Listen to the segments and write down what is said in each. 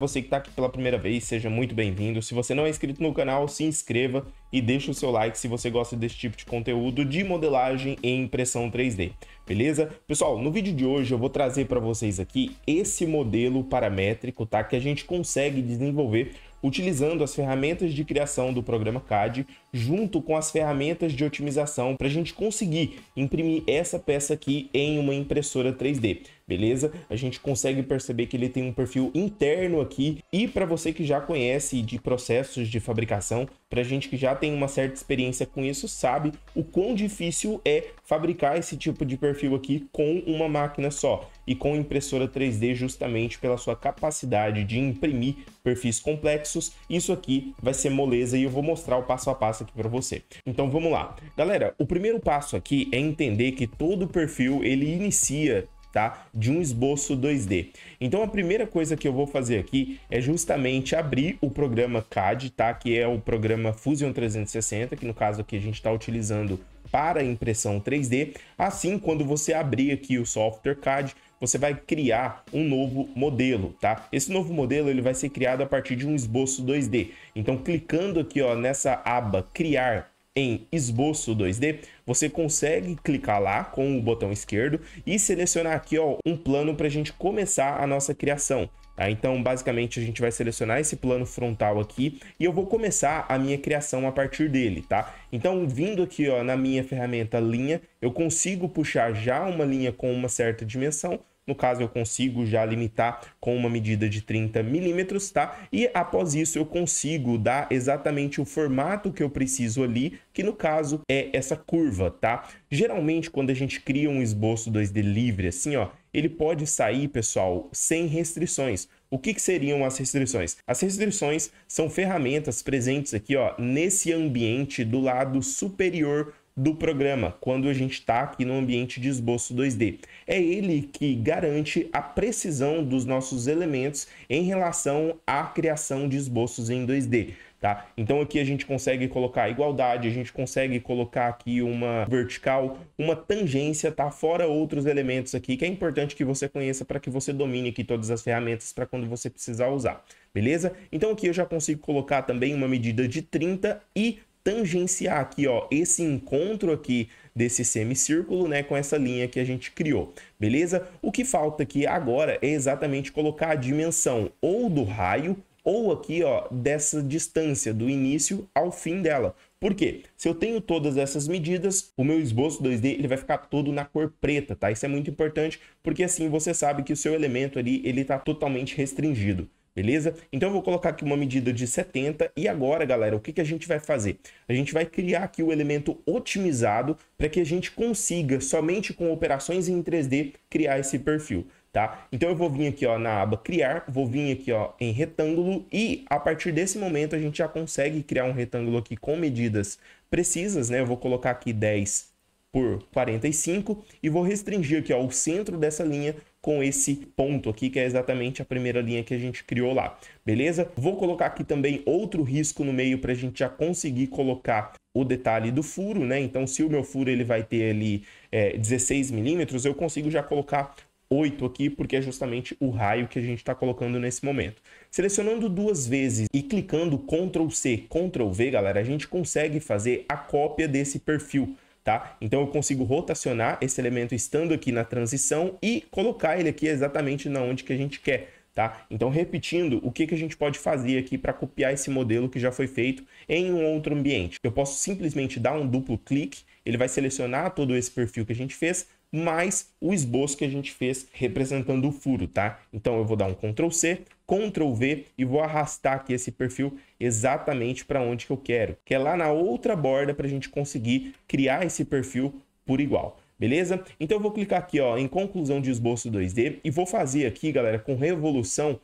Você que está aqui pela primeira vez, seja muito bem-vindo. Se você não é inscrito no canal, se inscreva e deixe o seu like se você gosta desse tipo de conteúdo de modelagem e impressão 3D, beleza? Pessoal, no vídeo de hoje eu vou trazer para vocês aqui esse modelo paramétrico, tá? Que a gente consegue desenvolver utilizando as ferramentas de criação do programa CAD junto com as ferramentas de otimização para a gente conseguir imprimir essa peça aqui em uma impressora 3D beleza? A gente consegue perceber que ele tem um perfil interno aqui e para você que já conhece de processos de fabricação, para gente que já tem uma certa experiência com isso, sabe o quão difícil é fabricar esse tipo de perfil aqui com uma máquina só e com impressora 3D justamente pela sua capacidade de imprimir perfis complexos. Isso aqui vai ser moleza e eu vou mostrar o passo a passo aqui para você. Então vamos lá. Galera, o primeiro passo aqui é entender que todo perfil ele inicia tá? De um esboço 2D. Então a primeira coisa que eu vou fazer aqui é justamente abrir o programa CAD, tá? Que é o programa Fusion 360, que no caso aqui a gente está utilizando para impressão 3D. Assim, quando você abrir aqui o software CAD, você vai criar um novo modelo, tá? Esse novo modelo ele vai ser criado a partir de um esboço 2D. Então, clicando aqui ó, nessa aba Criar em esboço 2D, você consegue clicar lá com o botão esquerdo e selecionar aqui ó, um plano para a gente começar a nossa criação. Tá? Então, basicamente, a gente vai selecionar esse plano frontal aqui e eu vou começar a minha criação a partir dele, tá? Então, vindo aqui ó, na minha ferramenta linha, eu consigo puxar já uma linha com uma certa dimensão, no caso, eu consigo já limitar com uma medida de 30 milímetros, tá? E após isso, eu consigo dar exatamente o formato que eu preciso ali, que no caso é essa curva, tá? Geralmente, quando a gente cria um esboço 2D livre, assim, ó, ele pode sair, pessoal, sem restrições. O que, que, seriam as restrições? As restrições são ferramentas presentes aqui ó, nesse ambiente do lado superior do programa, quando a gente está aqui no ambiente de esboço 2D. É ele que garante a precisão dos nossos elementos em relação à criação de esboços em 2D. Tá? Então aqui a gente consegue colocar igualdade, a gente consegue colocar aqui uma vertical, uma tangência, tá? Fora outros elementos aqui que é importante que você conheça para que você domine aqui todas as ferramentas para quando você precisar usar, beleza? Então aqui eu já consigo colocar também uma medida de 30 e tangenciar aqui, ó, esse encontro aqui desse semicírculo, né, com essa linha que a gente criou, beleza? O que falta aqui agora é exatamente colocar a dimensão ou do raio ou aqui, ó, dessa distância do início ao fim dela. Por quê? Se eu tenho todas essas medidas, o meu esboço 2D ele vai ficar todo na cor preta, tá? Isso é muito importante, porque assim você sabe que o seu elemento ali, ele está totalmente restringido beleza? Então eu vou colocar aqui uma medida de 70 e agora, galera, o que, que a gente vai fazer? A gente vai criar aqui o elemento otimizado para que a gente consiga, somente com operações em 3D, criar esse perfil. Tá? Então eu vou vir aqui ó, na aba criar, vou vir aqui ó, em retângulo e a partir desse momento a gente já consegue criar um retângulo aqui com medidas precisas, né? Eu vou colocar aqui 10 por 45 e vou restringir aqui ó, o centro dessa linha com esse ponto aqui, que é exatamente a primeira linha que a gente criou lá, beleza? Vou colocar aqui também outro risco no meio para a gente já conseguir colocar o detalhe do furo, né? Então, se o meu furo ele vai ter ali é, 16 milímetros, eu consigo já colocar 8 aqui, porque é justamente o raio que a gente está colocando nesse momento. Selecionando duas vezes e clicando Ctrl C, Ctrl V, galera, a gente consegue fazer a cópia desse perfil tá? Então eu consigo rotacionar esse elemento estando aqui na transição e colocar ele aqui exatamente na onde que a gente quer, tá? Então repetindo, o que, que a gente pode fazer aqui para copiar esse modelo que já foi feito em um outro ambiente? Eu posso simplesmente dar um duplo clique, ele vai selecionar todo esse perfil que a gente fez, mais o esboço que a gente fez representando o furo, tá? Então eu vou dar um Ctrl C, Ctrl V e vou arrastar aqui esse perfil exatamente para onde que eu quero, que é lá na outra borda para a gente conseguir criar esse perfil por igual. Beleza? Então eu vou clicar aqui ó, em conclusão de esboço 2D e vou fazer aqui, galera, com revolução,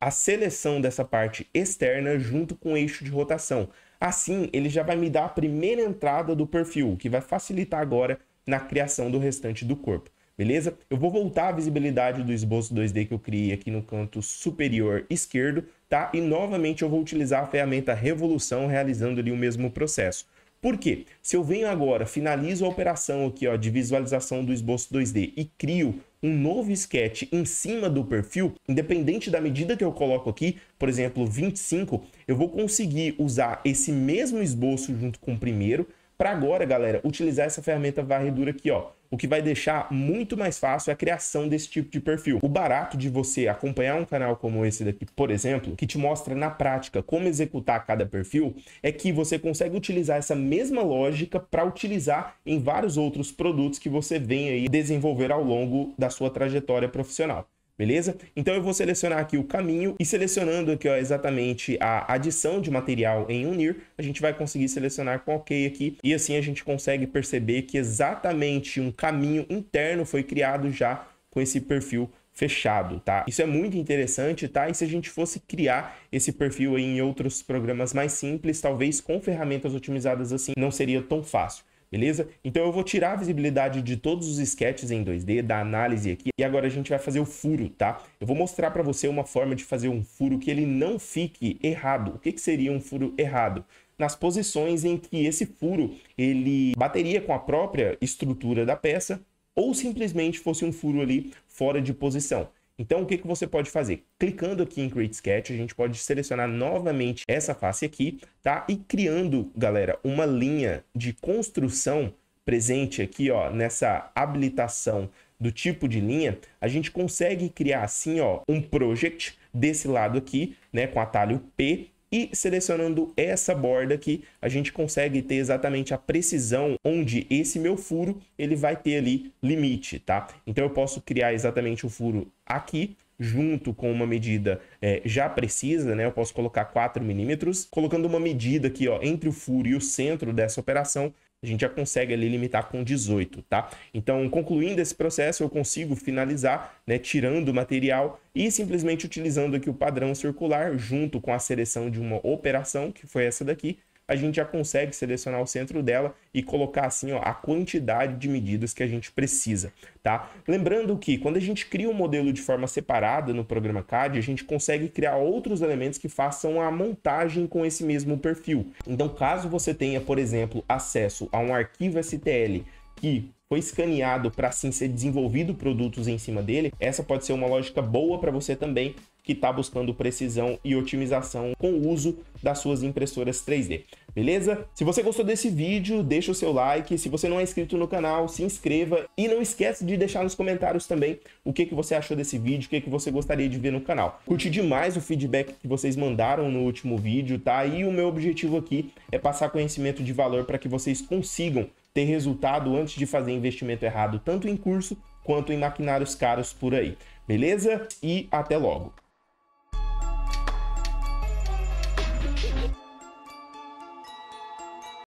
a seleção dessa parte externa junto com o eixo de rotação. Assim, ele já vai me dar a primeira entrada do perfil, que vai facilitar agora na criação do restante do corpo. Beleza? Eu vou voltar à visibilidade do esboço 2D que eu criei aqui no canto superior esquerdo, tá? E novamente eu vou utilizar a ferramenta Revolução, realizando ali o mesmo processo. Por quê? Se eu venho agora, finalizo a operação aqui ó, de visualização do esboço 2D e crio um novo sketch em cima do perfil, independente da medida que eu coloco aqui, por exemplo, 25, eu vou conseguir usar esse mesmo esboço junto com o primeiro, para agora, galera, utilizar essa ferramenta varredura aqui, ó. O que vai deixar muito mais fácil a criação desse tipo de perfil. O barato de você acompanhar um canal como esse daqui, por exemplo, que te mostra na prática como executar cada perfil, é que você consegue utilizar essa mesma lógica para utilizar em vários outros produtos que você vem aí desenvolver ao longo da sua trajetória profissional beleza? Então eu vou selecionar aqui o caminho e selecionando aqui ó, exatamente a adição de material em unir, a gente vai conseguir selecionar com OK aqui e assim a gente consegue perceber que exatamente um caminho interno foi criado já com esse perfil fechado, tá? Isso é muito interessante, tá? E se a gente fosse criar esse perfil em outros programas mais simples, talvez com ferramentas otimizadas assim, não seria tão fácil beleza? Então eu vou tirar a visibilidade de todos os sketches em 2D, da análise aqui, e agora a gente vai fazer o furo, tá? Eu vou mostrar para você uma forma de fazer um furo que ele não fique errado. O que, que seria um furo errado? nas posições em que esse furo ele bateria com a própria estrutura da peça ou simplesmente fosse um furo ali fora de posição. Então, o que, que você pode fazer? Clicando aqui em Create Sketch, a gente pode selecionar novamente essa face aqui, tá? E criando, galera, uma linha de construção presente aqui, ó, nessa habilitação do tipo de linha, a gente consegue criar assim, ó, um project desse lado aqui, né, com atalho P, e selecionando essa borda aqui, a gente consegue ter exatamente a precisão onde esse meu furo ele vai ter ali limite, tá? Então eu posso criar exatamente o furo aqui, junto com uma medida é, já precisa, né? Eu posso colocar 4 milímetros, colocando uma medida aqui, ó, entre o furo e o centro dessa operação, a gente já consegue ali limitar com 18, tá? Então, concluindo esse processo, eu consigo finalizar, né, tirando o material e simplesmente utilizando aqui o padrão circular junto com a seleção de uma operação, que foi essa daqui, a gente já consegue selecionar o centro dela e colocar assim ó, a quantidade de medidas que a gente precisa, tá? Lembrando que quando a gente cria um modelo de forma separada no programa CAD, a gente consegue criar outros elementos que façam a montagem com esse mesmo perfil. Então, caso você tenha, por exemplo, acesso a um arquivo STL que foi escaneado para assim ser desenvolvido produtos em cima dele, essa pode ser uma lógica boa para você também que está buscando precisão e otimização com o uso das suas impressoras 3D. Beleza? Se você gostou desse vídeo, deixa o seu like. Se você não é inscrito no canal, se inscreva e não esquece de deixar nos comentários também o que, que você achou desse vídeo, o que, que você gostaria de ver no canal. Curti demais o feedback que vocês mandaram no último vídeo, tá? E o meu objetivo aqui é passar conhecimento de valor para que vocês consigam ter resultado antes de fazer investimento errado, tanto em curso quanto em maquinários caros por aí. Beleza? E até logo!